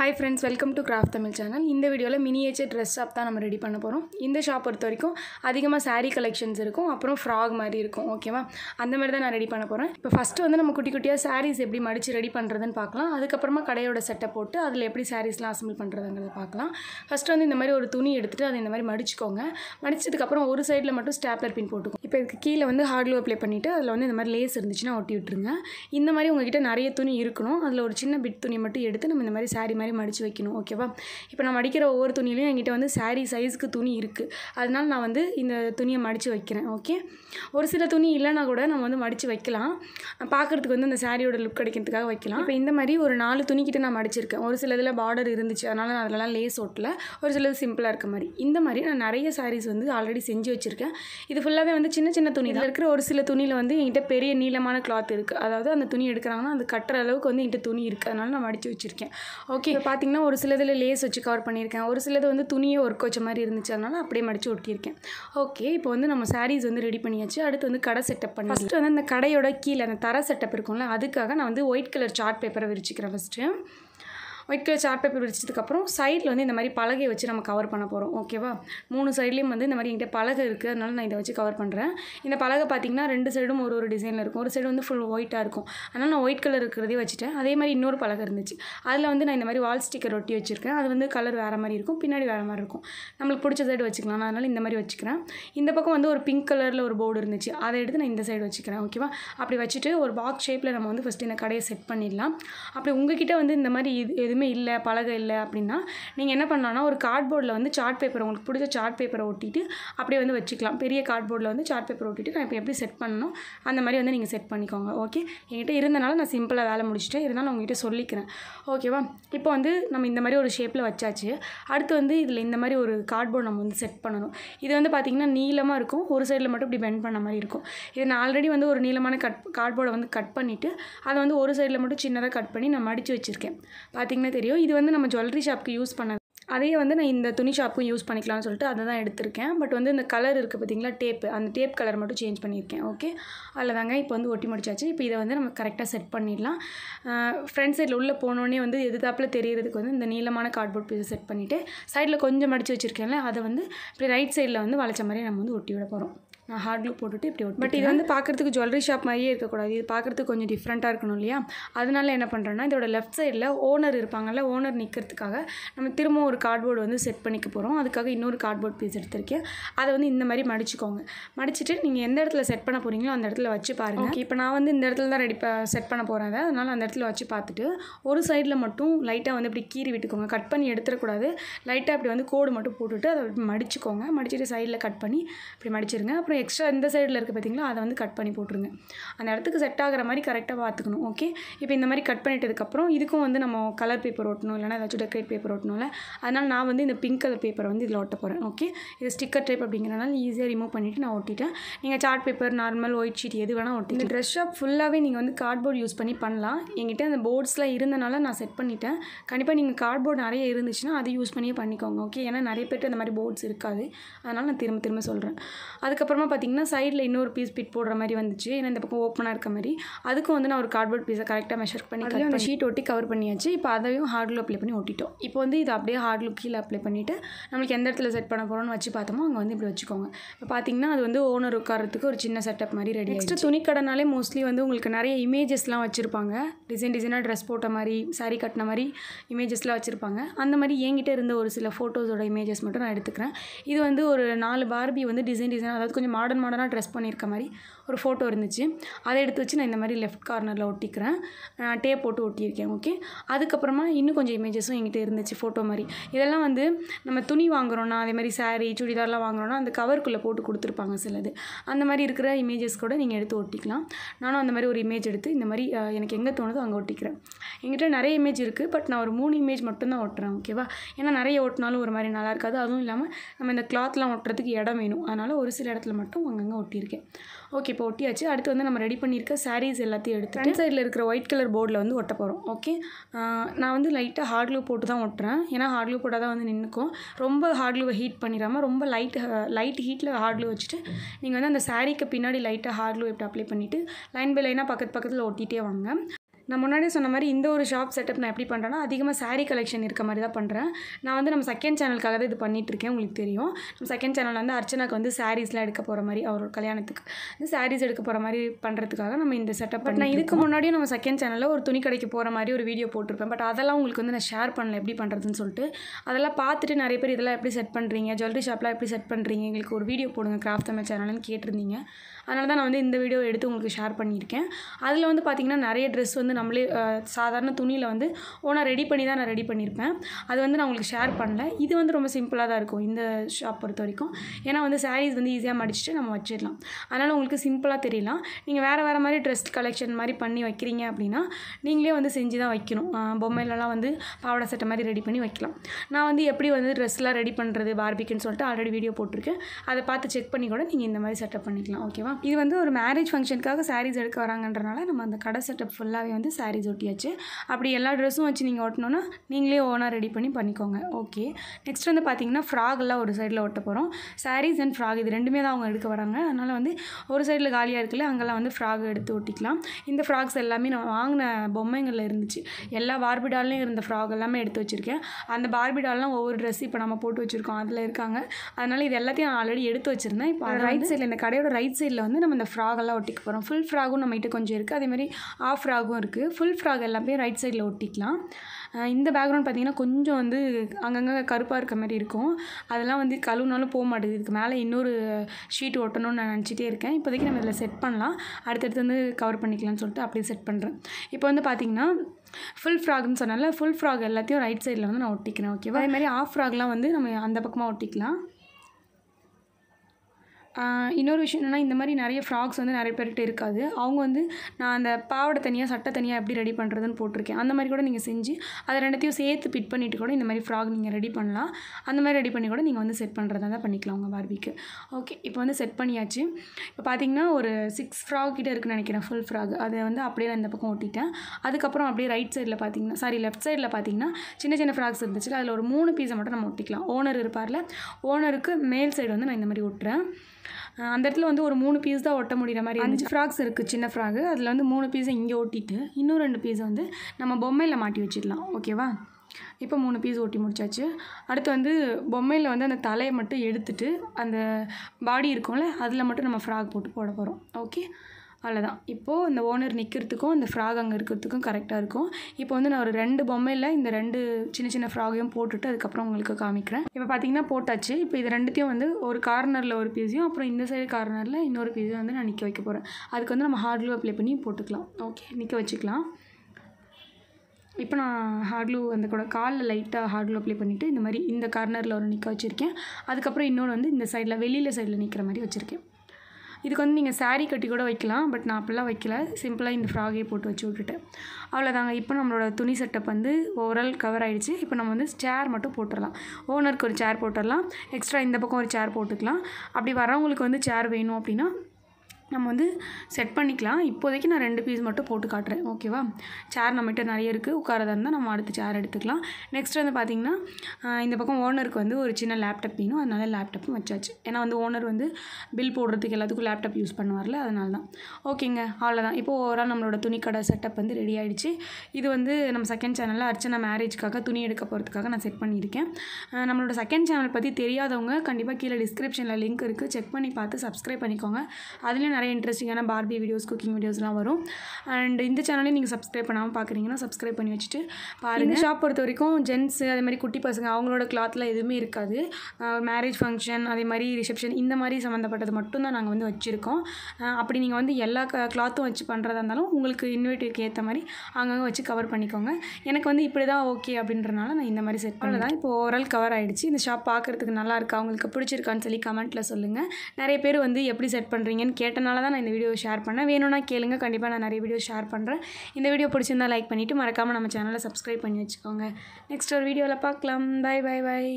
hi friends welcome to craft Tamil channel இந்த வீடியோவில் miniature dress shop தான் நம்ம ரெடி பண்ண போகிறோம் இந்த ஷாப் பொறுத்த வரைக்கும் அதிகமாக சாரீ கலெக்ஷன்ஸ் இருக்கும் அப்புறம் ஃப்ராக் மாதிரி இருக்கும் ஓகேவா அந்த மாதிரி தான் நான் ரெடி பண்ண போகிறேன் இப்போ ஃபஸ்ட்டு வந்து நம்ம குட்டி குட்டியாக சாரீஸ் எப்படி மடித்து ரெடி பண்ணுறதுன்னு பார்க்கலாம் அதுக்கப்புறமா கடையோட செட்டை போட்டு அதில் எப்படி சாரீஸ்லாம் அசம்பிள் பண்ணுறதுங்கிறத பார்க்கலாம் ஃபஸ்ட்டு வந்து இந்த மாதிரி ஒரு துணி எடுத்துகிட்டு அதை இந்த மாதிரி மடிச்சுக்கோங்க மடிச்சதுக்கப்புறம் ஒரு சைடில் மட்டும் ஸ்டாப்லர் பின் போட்டுக்கோங்க இப்போ இதுக்கு கீழே வந்து ஹார்ட் க்ளூ அப்ளை பண்ணிவிட்டு அதில் வந்து இந்த மாதிரி லேஸ் இருந்துச்சுன்னா ஒட்டி விட்டுருங்க இந்த மாதிரி உங்ககிட்ட நிறைய துணி இருக்கணும் அதில் ஒரு சின்ன பிட் துணி மட்டும் எடுத்து நம்ம இந்த மாதிரி சாரி மாதிரி மாதிரி மடித்து வைக்கணும் ஓகேவா இப்போ நான் மடிக்கிற ஒவ்வொரு துணியிலையும் என்கிட்ட வந்து சாரீ சைஸ்க்கு துணி இருக்குது அதனால நான் வந்து இந்த துணியை மடித்து வைக்கிறேன் ஓகே ஒரு சில துணி இல்லைனா கூட நம்ம வந்து மடித்து வைக்கலாம் பார்க்குறதுக்கு வந்து அந்த சாரியோட லுக் கிடைக்கிறதுக்காக வைக்கலாம் இப்போ இந்த மாதிரி ஒரு நாலு துணிக்கிட்ட நான் மடிச்சிருக்கேன் ஒரு சில இதில் பார்டர் இருந்துச்சு அதனால் நான் அதெல்லாம் லேஸ் ஓட்டில் ஒரு சிலது சிம்பிளாக இருக்க மாதிரி இந்த மாதிரி நான் நிறைய சாரீஸ் வந்து ஆல்ரெடி செஞ்சு வச்சுருக்கேன் இது ஃபுல்லாகவே வந்து சின்ன சின்ன துணியில் இருக்கிற ஒரு சில துணியில் வந்து என்கிட்ட பெரிய நீளமான கிளாத் இருக்குது அதாவது அந்த துணி எடுக்கிறாங்கன்னா அது கட்டுற அளவுக்கு வந்து என்கிட்ட துணி இருக்குது அதனால் நான் மடித்து வச்சுருக்கேன் ஓகே ஓகே பார்த்தீங்கன்னா ஒரு சிலதில் லேஸ் வச்சு கவர் பண்ணியிருக்கேன் ஒரு சிலது வந்து துணியை ஒர்க் வச்ச மாதிரி இருந்துச்சு அதனால் அப்படியே மடித்து ஒட்டியிருக்கேன் ஓகே இப்போ வந்து நம்ம சாரீஸ் வந்து ரெடி பண்ணியாச்சு அடுத்து வந்து கடை செட்டப் பண்ணி ஃபஸ்ட்டு வந்து அந்த கடையோட கீழே அந்த தர செட்டப் இருக்கும்ல அதுக்காக நான் வந்து ஒயிட் கலர் சார்ட் பேப்பரை விரிச்சிக்கிறேன் first white colour chart paper வச்சதுக்கப்புறம் சைடில் வந்து இந்த மாதிரி பலகையை வச்சு நம்ம கவர் பண்ண போகிறோம் ஓகேவா மூணு சைட்லேயும் வந்து இந்த மாதிரி என்கிட்ட பலகை இருக்குது அதனால நான் இதை வச்சு கவர் பண்ணுறேன் இந்த பலகை பார்த்திங்கன்னா ரெண்டு சைடும் ஒரு ஒரு டிசைனில் இருக்கும் ஒரு சைடு வந்து ஃபுல் ஒயிட்டாக இருக்கும் அதனால் நான் ஒயிட் கலர் இருக்கிறதே வச்சுட்டேன் அதே மாதிரி இன்னொரு பலகை இருந்துச்சு அதில் வந்து நான் இந்த மாதிரி வால் ஸ்டிக்கர் ஒட்டி வச்சுருக்கேன் அது வந்து கலர் வேறு மாதிரி இருக்கும் பின்னாடி வேறு மாதிரி இருக்கும் நம்மளுக்கு பிடிச்ச சைடு வச்சுக்கலாம் அதனால் இந்த மாதிரி வச்சுக்கிறேன் இந்த பக்கம் வந்து ஒரு பிங்க் கலரில் ஒரு போர்டு இருந்துச்சு அதை எடுத்து நான் இந்த சைடு வச்சுக்கிறேன் ஓகேவா அப்படி வச்சுட்டு ஒரு பாக்ஸ் ஷேப்பில் நம்ம வந்து ஃபஸ்ட்டு இந்த கடையை செட் பண்ணிடலாம் அப்படி உங்ககிட்ட வந்து இந்த மாதிரி இது எதுவுமே இல்லை பழக இல்லை அப்படின்னா நீங்கள் என்ன பண்ணலாம்னா ஒரு கார்ட்போர்டில் வந்து சார்ட் பேப்பர் உங்களுக்கு பிடிச்ச சார்ட் பேப்பரை ஒட்டிட்டு அப்படியே வந்து வச்சுக்கலாம் பெரிய கார்ட்போர்டில் வந்து சார்ட் பேப்பர் ஒட்டிட்டு நான் இப்போ எப்படி செட் பண்ணணும் அந்த மாதிரி வந்து நீங்கள் செட் பண்ணிக்கோங்க ஓகே என்கிட்ட இருந்தனால நான் சிம்பிளாக வேலை முடிச்சுட்டேன் இருந்தாலும் உங்ககிட்ட சொல்லிக்கிறேன் ஓகேவா இப்போ வந்து நம்ம இந்த மாதிரி ஒரு ஷேப்பில் வச்சாச்சு அடுத்து வந்து இதில் இந்த மாதிரி ஒரு கார்ட்போர்ட் நம்ம வந்து செட் பண்ணணும் இது வந்து பார்த்திங்கன்னா நீளமாக இருக்கும் ஒரு சைடில் மட்டும் இப்படி பெண்ட் பண்ண மாதிரி இருக்கும் இது நான் ஆல்ரெடி வந்து ஒரு நீளமான கட் கார்ட்போர்டை வந்து கட் பண்ணிவிட்டு அதை வந்து ஒரு சைடில் மட்டும் சின்னதாக கட் பண்ணி நான் மடித்து வச்சுருக்கேன் பார்த்திங்கன்னா என்ன தெரியும் இது வந்து நம்ம ஜுவல்லரி ஷாப்புக்கு யூஸ் பண்ண அதையே வந்து நான் இந்த துணி ஷாப்பும் யூஸ் பண்ணிக்கலாம்னு சொல்லிட்டு அதை தான் எடுத்திருக்கேன் பட் வந்து இந்த கலர் இருக்குது பார்த்திங்களா டேப்பு அந்த டேப் கலர் மட்டும் சேஞ்ச் பண்ணியிருக்கேன் ஓகே அதில் தாங்க இப்போ வந்து ஒட்டி முடிச்சாச்சு இப்போ இதை வந்து நம்ம கரெக்டாக செட் பண்ணிடலாம் ஃப்ரண்ட் சைடில் உள்ளே போனோடனே வந்து தாப்பில் தெரியறதுக்கு வந்து இந்த நீளமான கார்ட்போர்ட் பீஸை செட் பண்ணிவிட்டு சைடில் கொஞ்சம் மடித்து வச்சுருக்கேன்ல அதை வந்து இப்படி ரைட் சைடில் வந்து வளைச்ச மாதிரி நம்ம வந்து ஒட்டி விட போகிறோம் நான் ஹார்ட் க்ளூ போட்டுட்டு இப்படி பட் இது வந்து பார்க்குறதுக்கு ஜுவல்லரி ஷாப் மாதிரியே இருக்கக்கூடாது இது பார்க்குறதுக்கு கொஞ்சம் டிஃப்ரெண்ட்டாக இருக்கணும் இல்லையா அதனால் என்ன பண்ணுறேன்னா இதோட லெஃப்ட் சைடில் ஓனர் இருப்பாங்கல்ல ஓனர் நிற்கிறதுக்காக நம்ம திரும்ப ஒரு கார்ட்போர்டு வந்து செட் பண்ணிக்க போகிறோம் அதுக்காக இன்னொரு கார்ட்போர்ட் பீஸ் எடுத்திருக்கேன் அதை வந்து இந்த மாதிரி மடிச்சுக்கோங்க மடிச்சுட்டு நீங்கள் எந்த இடத்துல செட் பண்ண போகிறீங்களோ அந்த இடத்துல வச்சு பாருங்கள் இப்போ நான் வந்து இந்த இடத்துல தான் ரெடி செட் பண்ண போகிறேன் அதனால் அந்த இடத்துல வச்சு பார்த்துட்டு ஒரு சைடில் மட்டும் லைட்டாக வந்து இப்படி கீறி விட்டுக்கோங்க கட் பண்ணி எடுத்துடக்கூடாது லைட்டாக இப்படி வந்து கோடு மட்டும் போட்டுட்டு அதை மடிச்சுக்கோங்க மடிச்சுட்டு சைடில் கட் பண்ணி இப்படி மடிச்சிருங்க அப்புறம் மாதிரி எக்ஸ்ட்ரா இந்த சைடில் இருக்குது பார்த்திங்களா அதை வந்து கட் பண்ணி போட்டுருங்க அந்த இடத்துக்கு செட் ஆகிற மாதிரி கரெக்டாக பார்த்துக்கணும் ஓகே இப்போ இந்த மாதிரி கட் பண்ணிட்டதுக்கப்புறம் இதுக்கும் வந்து நம்ம கலர் பேப்பர் ஒட்டணும் இல்லைனா ஏதாச்சும் டெக்கரேட் பேப்பர் ஒட்டணும்ல அதனால் நான் வந்து இந்த பிங்க் கலர் பேப்பரை வந்து இதில் ஒட்ட போகிறேன் ஓகே இது ஸ்டிக்கர் டைப் அப்படிங்கிறனால ஈஸியாக ரிமூவ் பண்ணிவிட்டு நான் ஒட்டிட்டேன் நீங்கள் chart paper normal white sheet எது வேணால் ஒட்டி இந்த ட்ரெஸ் ஷாப் ஃபுல்லாகவே நீங்கள் வந்து கார்ட்போர்ட் யூஸ் பண்ணி பண்ணலாம் எங்கிட்ட அந்த போர்ட்ஸ்லாம் இருந்தனால நான் செட் பண்ணிட்டேன் கண்டிப்பாக நீங்கள் கார்ட்போர்ட் நிறைய இருந்துச்சுன்னா அதை யூஸ் பண்ணியே பண்ணிக்கோங்க ஓகே ஏன்னா நிறைய பேர்ட்டு அந்த மாதிரி போர்ட்ஸ் இருக்காது அதனால் நான் திரும்ப திரும்ப சொல்கிறேன் அதுக்கப்புறமா பார்த்திங்கன்னா சைடில் இன்னொரு பீஸ் பிட் போடுற மாதிரி வந்துச்சு ஏன்னா இந்த பக்கம் ஓப்பனாக இருக்க மாதிரி அதுக்கும் வந்து நான் ஒரு கார்ட்போர்ட் பீஸை கரெக்டாக மெஷர் பண்ணி அந்த ஷீட் ஒட்டி கவர் பண்ணியாச்சு இப்போ அதையும் ஹார்டில் அப்ளை பண்ணி ஒட்டிட்டோம் இப்போ வந்து இது அப்படியே ஹார்டில் கீழே அப்ளை பண்ணிவிட்டு நம்மளுக்கு எந்த இடத்துல செட் பண்ண போகிறோம்னு வச்சு பார்த்தோமோ அங்கே வந்து இப்படி வச்சுக்கோங்க இப்போ பார்த்திங்கன்னா அது வந்து ஓனர் உட்காரத்துக்கு ஒரு சின்ன செட்டப் மாதிரி ரெடி நெக்ஸ்ட்டு துணிக்கடைனாலே மோஸ்ட்லி வந்து உங்களுக்கு நிறைய இமேஜஸ்லாம் வச்சுருப்பாங்க டிசைன் டிசைனாக ட்ரெஸ் போட்ட மாதிரி சாரீ கட்டின மாதிரி இமேஜஸ்லாம் வச்சுருப்பாங்க அந்த மாதிரி என்கிட்ட இருந்த ஒரு சில ஃபோட்டோஸோட இமேஜஸ் மட்டும் நான் எடுத்துக்கிறேன் இது வந்து ஒரு நாலு பார்பி வந்து டிசைன் டிசைனாக அதாவது கொஞ்சம் மாடர்ன் மாடர்னாக ட்ரெஸ் பண்ணியிருக்க மாதிரி ஒரு ஃபோட்டோ இருந்துச்சு அதை எடுத்து வச்சு நான் இந்த மாதிரி லெஃப்ட் கார்னரில் ஒட்டிக்கிறேன் டேப் போட்டு ஒட்டியிருக்கேன் ஓகே அதுக்கப்புறமா இன்னும் கொஞ்சம் இமேஜஸும் எங்கிட்ட இருந்துச்சு ஃபோட்டோ மாதிரி இதெல்லாம் வந்து நம்ம துணி வாங்குகிறோன்னா அதே மாதிரி சாரீ சுடிதார்லாம் வாங்குறோன்னா அந்த கவருக்குள்ளே போட்டு கொடுத்துருப்பாங்க சிலது அந்த மாதிரி இருக்கிற இமேஜஸ் கூட நீங்கள் எடுத்து ஒட்டிக்கலாம் நானும் அந்த மாதிரி ஒரு இமேஜ் எடுத்து இந்த மாதிரி எனக்கு எங்கே தோணுதோ அங்கே ஒட்டிக்கிறேன் எங்கிட்ட நிறைய இமேஜ் இருக்குது பட் நான் ஒரு மூணு இமேஜ் மட்டும்தான் ஒட்டுறேன் ஓகேவா ஏன்னா நிறைய ஒட்டினாலும் ஒரு மாதிரி நல்லா இருக்காது அதுவும் இல்லாமல் நம்ம இந்த கிளாத்லாம் ஒட்டுறதுக்கு இடம் வேணும் அதனால் ஒரு சில இடத்துல மட்டும் அங்கங்கே ஒட்டியிருக்கேன் ஓகே இப்போ ஒட்டியாச்சு அடுத்து வந்து நம்ம ரெடி பண்ணியிருக்க சாரீஸ் எல்லாத்தையும் எடுத்து ஃப்ரண்ட் சைடில் இருக்கிற ஒயிட் கலர் போர்டில் வந்து ஒட்ட போகிறோம் ஓகே நான் வந்து லைட்டாக ஹார்ட் போட்டு தான் ஒட்டுறேன் ஏன்னா ஹார்ட் போட்டால் தான் வந்து நின்றுக்கும் ரொம்ப ஹார்ட் லூவை ஹீட் பண்ணிடாமல் ரொம்ப லைட் லைட் ஹீட்டில் ஹார்ட் லூ வச்சுட்டு நீங்கள் வந்து அந்த சாரீக்கு பின்னாடி லைட்டாக ஹார்ட் லூ இப்படி அப்ளை பண்ணிவிட்டு லைன் பை லைனாக பக்கத்து பக்கத்தில் ஒட்டிகிட்டே வாங்க நான் முன்னாடியே சொன்ன மாதிரி இந்த ஒரு ஷாப் செட்டப் நான் எப்படி பண்ணுறேன்னா அதிகமாக சாரீ கலெக்ஷன் இருக்க மாதிரி தான் பண்ணுறேன் நான் வந்து நம்ம செகண்ட் சேனலுக்காக தான் இது பண்ணிகிட்ருக்கேன் உங்களுக்கு தெரியும் நம்ம செகண்ட் சேனலில் வந்து அர்ச்சனாக்கு வந்து சாரீஸ்லாம் எடுக்க போகிற மாதிரி அவரோட கல்யாணத்துக்கு வந்து சாரீஸ் எடுக்க போகிற மாதிரி பண்ணுறதுக்காக நம்ம இந்த செட்டப் பட் நான் இதுக்கு முன்னாடியும் நம்ம செகண்ட் சேனலில் ஒரு துணி கடைக்கு போகிற மாதிரி ஒரு வீடியோ போட்டிருப்பேன் பட் அதெல்லாம் உங்களுக்கு வந்து நான் ஷேர் பண்ணல எப்படி பண்ணுறதுன்னு சொல்லிட்டு அதெல்லாம் பார்த்துட்டு நிறைய பேர் இதெல்லாம் எப்படி செட் பண்ணுறீங்க ஜுவல்லரி ஷாப்லாம் எப்படி செட் பண்ணுறீங்க எங்களுக்கு ஒரு வீடியோ போடுங்க கிராஃப்ட் தமிழ் சேனல்னு கேட்டிருந்தீங்க அதனால தான் நான் வந்து இந்த வீடியோ எடுத்து உங்களுக்கு ஷேர் பண்ணியிருக்கேன் அதில் வந்து பார்த்திங்கன்னா நிறைய ட்ரெஸ் வந்து நம்மளே சாதாரண துணியில் வந்து ஓனாக ரெடி பண்ணி தான் நான் ரெடி பண்ணியிருப்பேன் அது வந்து நான் உங்களுக்கு ஷேர் பண்ணல இது வந்து ரொம்ப சிம்பிளாக தான் இருக்கும் இந்த ஷாப் பொறுத்த வரைக்கும் ஏன்னா வந்து சாரீஸ் வந்து ஈஸியாக மடிச்சுட்டு நம்ம வச்சிடலாம் அதனால் உங்களுக்கு சிம்பிளாக தெரியலாம் நீங்கள் வேறு வேறு மாதிரி ட்ரெஸ் கலெக்ஷன் மாதிரி பண்ணி வைக்கிறீங்க அப்படின்னா நீங்களே வந்து செஞ்சு தான் வைக்கணும் பொம்மையிலலாம் வந்து பாவடை சட்டை மாதிரி ரெடி பண்ணி வைக்கலாம் நான் வந்து எப்படி வந்து ட்ரெஸ்லாம் ரெடி பண்ணுறது பார்பிக்குன்னு சொல்லிட்டு ஆல்ரெடி வீடியோ போட்டிருக்கேன் அதை பார்த்து செக் பண்ணி கூட நீங்கள் இந்த மாதிரி செட்டப் பண்ணிக்கலாம் ஓகேவா இது வந்து ஒரு மேரேஜ் ஃபங்க்ஷனுக்காக சாரீஸ் எடுக்க வராங்கன்றனால நம்ம அந்த கடை செட்டப் ஃபுல்லாகவே வந்து வந்து சாரீஸ் ஒட்டியாச்சு அப்படி எல்லா ட்ரெஸ்ஸும் வச்சு நீங்கள் ஒட்டணுன்னா நீங்களே ஓனாக ரெடி பண்ணி பண்ணிக்கோங்க ஓகே நெக்ஸ்ட் வந்து பார்த்தீங்கன்னா ஃப்ராக்லாம் ஒரு சைடில் ஒட்ட போகிறோம் சாரீஸ் அண்ட் ஃப்ராக் இது ரெண்டுமே தான் அவங்க எடுக்க வராங்க அதனால் வந்து ஒரு சைடில் காலியாக இருக்குல்ல அங்கெல்லாம் வந்து ஃப்ராக் எடுத்து ஒட்டிக்கலாம் இந்த ஃப்ராக்ஸ் எல்லாமே நான் வாங்கின பொம்மைங்களில் இருந்துச்சு எல்லா பார்பிடாலையும் இருந்த ஃப்ராக் எல்லாமே எடுத்து வச்சுருக்கேன் அந்த பார்பிடாலெலாம் ஒவ்வொரு ட்ரெஸ் இப்போ நம்ம போட்டு வச்சுருக்கோம் அதில் இருக்காங்க அதனால் இது எல்லாத்தையும் நான் ஆல்ரெடி எடுத்து வச்சுருந்தேன் இப்போ ரைட் சைடில் இந்த கடையோட ரைட் சைடில் வந்து நம்ம இந்த ஃப்ராக் எல்லாம் ஒட்டிக்க போகிறோம் ஃபுல் ஃப்ராகும் நம்மகிட்ட கொஞ்சம் இருக்குது அதேமாதிரி ஆஃப் ஃப்ராகும் இருக்குது இருக்குது ஃபுல் ஃப்ராக் எல்லாமே ரைட் சைடில் ஒட்டிக்கலாம் இந்த பேக்ரவுண்ட் பார்த்திங்கன்னா கொஞ்சம் வந்து அங்கங்கே கருப்பாக இருக்க மாதிரி இருக்கும் அதெல்லாம் வந்து கழுவுனாலும் போக மாட்டேது இதுக்கு மேலே இன்னொரு ஷீட் ஒட்டணும்னு நான் நினச்சிட்டே இருக்கேன் இப்போதைக்கு நம்ம இதில் செட் பண்ணலாம் அடுத்தடுத்து வந்து கவர் பண்ணிக்கலாம்னு சொல்லிட்டு அப்படியே செட் பண்ணுறேன் இப்போ வந்து பார்த்திங்கன்னா ஃபுல் ஃப்ராக்னு சொன்னால ஃபுல் ஃப்ராக் எல்லாத்தையும் ரைட் சைடில் வந்து நான் ஒட்டிக்கிறேன் ஓகேவா அதே மாதிரி ஆஃப் ஃப்ராக்லாம் வந்து நம்ம அந்த பக்கமாக ஒட்டிக்கலாம் இன்னொரு விஷயம் என்னென்னா இந்த மாதிரி நிறைய ஃப்ராக்ஸ் வந்து நிறைய பேர்கிட்ட இருக்காது அவங்க வந்து நான் அந்த பாவடை தனியாக சட்டை தனியாக எப்படி ரெடி பண்ணுறதுன்னு போட்டிருக்கேன் அந்த மாதிரி கூட நீங்கள் செஞ்சு அதை ரெண்டத்தையும் சேர்த்து பிட் பண்ணிவிட்டு கூட இந்த மாதிரி ஃப்ராக் நீங்கள் ரெடி பண்ணலாம் அந்த மாதிரி ரெடி பண்ணி கூட நீங்கள் வந்து செட் பண்ணுறதா தான் பண்ணிக்கலாம் உங்கள் பார்பிக்கு ஓகே இப்போ வந்து செட் பண்ணியாச்சு இப்போ பார்த்தீங்கன்னா ஒரு சிக்ஸ் ஃப்ராக் கிட்டே இருக்குன்னு நினைக்கிறேன் ஃபுல் ஃப்ராக் அதை வந்து அப்படியே நான் இந்த பக்கம் ஓட்டிட்டேன் அதுக்கப்புறம் அப்படியே ரைட் சைடில் பார்த்தீங்கன்னா சாரி லெஃப்ட் சைடில் பார்த்தீங்கன்னா சின்ன சின்ன ஃப்ராக்ஸ் இருந்துச்சு அதில் ஒரு மூணு பீஸை மட்டும் நம்ம ஒட்டிக்கலாம் ஓனர் இருப்பார்ல ஓனருக்கு மேல் சைடு வந்து நான் இந்த மாதிரி ஒட்டுறேன் அந்த இடத்துல வந்து ஒரு மூணு பீஸ் தான் ஒட்ட முடிகிற மாதிரி அஞ்சு ஃப்ராக்ஸ் இருக்குது சின்ன ஃப்ராகு அதில் வந்து மூணு பீஸை இங்கே ஒட்டிட்டு இன்னும் ரெண்டு பீஸை வந்து நம்ம பொம்மையில் மாட்டி வச்சிடலாம் ஓகேவா இப்போ மூணு பீஸ் ஓட்டி முடிச்சாச்சு அடுத்து வந்து பொம்மையில் வந்து அந்த தலையை மட்டும் எடுத்துட்டு அந்த பாடி இருக்கும்ல அதில் மட்டும் நம்ம ஃப்ராக் போட்டு போட போகிறோம் ஓகே அவ்வளோதான் இப்போது இந்த ஓனர் நிற்கிறதுக்கும் இந்த ஃப்ராக் அங்கே இருக்கிறதுக்கும் கரெக்டாக இருக்கும் இப்போ வந்து நான் ஒரு ரெண்டு பொம்மையில் இந்த ரெண்டு சின்ன சின்ன ஃப்ராகையும் போட்டுட்டு அதுக்கப்புறம் உங்களுக்கு காமிக்கிறேன் இப்போ பார்த்தீங்கன்னா போட்டாச்சு இப்போ இது ரெண்டுத்தையும் வந்து ஒரு கார்னரில் ஒரு பீஸையும் அப்புறம் இந்த சைடு கார்னரில் இன்னொரு பீஸையும் வந்து நான் நிற்க வைக்க போகிறேன் அதுக்கு வந்து நம்ம ஹார்ட் அப்ளை பண்ணி போட்டுக்கலாம் ஓகே நிற்க வச்சுக்கலாம் இப்போ நான் ஹார்ட்லூ அந்த கூட காலில் லைட்டாக ஹார்ட்லூ அப்ளை பண்ணிவிட்டு இந்த மாதிரி இந்த கார்னரில் ஒரு நிற்க வச்சுருக்கேன் அதுக்கப்புறம் இன்னொன்று வந்து இந்த சைடில் வெளியில் சைடில் நிற்கிற மாதிரி வச்சுருக்கேன் இதுக்கு வந்து நீங்கள் சாரீ கட்டி கூட வைக்கலாம் பட் நான் அப்படிலாம் வைக்கல சிம்பிளாக இந்த ஃப்ராகே போட்டு வச்சு விட்டுட்டேன் அவ்வளோதாங்க இப்போ நம்மளோட துணி செட்டப் வந்து ஓவரால் கவர் ஆகிடுச்சு இப்போ நம்ம வந்து சேர் மட்டும் போட்டுடலாம் ஓனருக்கு ஒரு சேர் போட்டுடலாம் எக்ஸ்ட்ரா இந்த பக்கம் ஒரு சேர் போட்டுக்கலாம் அப்படி வரவங்களுக்கு வந்து சேர் வேணும் அப்படின்னா நம்ம வந்து செட் பண்ணிக்கலாம் இப்போதைக்கு நான் ரெண்டு பீஸ் மட்டும் போட்டு காட்டுறேன் ஓகேவா சேர் நம்மகிட்ட நிறைய இருக்குது உட்காரதா இருந்தால் நம்ம அடுத்து சேர் எடுத்துக்கலாம் நெக்ஸ்ட் வந்து பார்த்திங்கன்னா இந்த பக்கம் ஓனருக்கு வந்து ஒரு சின்ன லேப்டாப் வேணும் அதனால லேப்டாப்பும் வச்சாச்சு ஏன்னா வந்து ஓனர் வந்து பில் போடுறதுக்கு எல்லாத்துக்கும் லேப்டாப் யூஸ் பண்ணுவார்ல அதனால தான் ஓகேங்க அவ்வளோதான் இப்போது ஓவரால் நம்மளோட துணிக்கடை செட்டப் வந்து ரெடி ஆகிடுச்சு இது வந்து நம்ம செகண்ட் சேனலில் அர்ச்சனா மேரேஜ்க்காக துணி எடுக்க போகிறதுக்காக நான் செட் பண்ணியிருக்கேன் நம்மளோட செகண்ட் சேனல் பற்றி தெரியாதவங்க கண்டிப்பாக கீழே டிஸ்கிரிப்ஷனில் லிங்க் இருக்குது செக் பண்ணி பார்த்து சப்ஸ்கிரைப் பண்ணிக்கோங்க அதுலேயும் நிறைய இன்ட்ரெஸ்டிங்கான பார்பி வீடியோஸ் குக்கிங் வீடியோஸ்லாம் வரும் அண்ட் இந்த சேனலையும் நீங்கள் சப்ஸ்கிரைப் பண்ணாமல் பார்க்குறீங்கன்னா சப்ஸ்கிரைப் பண்ணி வச்சுட்டு பாருங்கள் ஷாப் பொறுத்த வரைக்கும் ஜென்ஸ் அதே மாதிரி குட்டி பசங்க அவங்களோட கிளாத்தில் எதுவுமே இருக்காது மேரேஜ் ஃபங்க்ஷன் அதே மாதிரி ரிசப்ஷன் இந்த மாதிரி சம்மந்தப்பட்டது மட்டும்தான் நாங்கள் வந்து வச்சுருக்கோம் அப்படி நீங்கள் வந்து எல்லா கிளாத்தும் வச்சு பண்ணுறதா இருந்தாலும் உங்களுக்கு இன்வெட்டிவ்க்கு ஏற்ற மாதிரி அங்கங்கே வச்சு கவர் பண்ணிக்கோங்க எனக்கு வந்து இப்படி தான் ஓகே அப்படின்றனால நான் இந்த மாதிரி செட் பண்ணதான் இப்போ ஓவரால் கவர் ஆகிடுச்சு இந்த ஷாப் பார்க்குறதுக்கு நல்லா இருக்கா உங்களுக்கு பிடிச்சிருக்கான்னு சொல்லி கமெண்ட்டில் சொல்லுங்கள் நிறைய பேர் வந்து எப்படி செட் பண்ணுறீங்கன்னு கேட்டேன் அதனால தான் நான் இந்த வீடியோ ஷேர் பண்ணேன் வேணும்னா கேளுங்க கண்டிப்பாக நான் நிறைய வீடியோ ஷேர் பண்ணுறேன் இந்த வீடியோ பிடிச்சிருந்தா லைக் பண்ணிவிட்டு மறக்காமல் நம்ம சேனலை சப்ஸ்கிரைப் பண்ணி வச்சுக்கோங்க நெக்ஸ்ட் ஒரு வீடியோவில் பார்க்கலாம் பாய் பாய் பாய்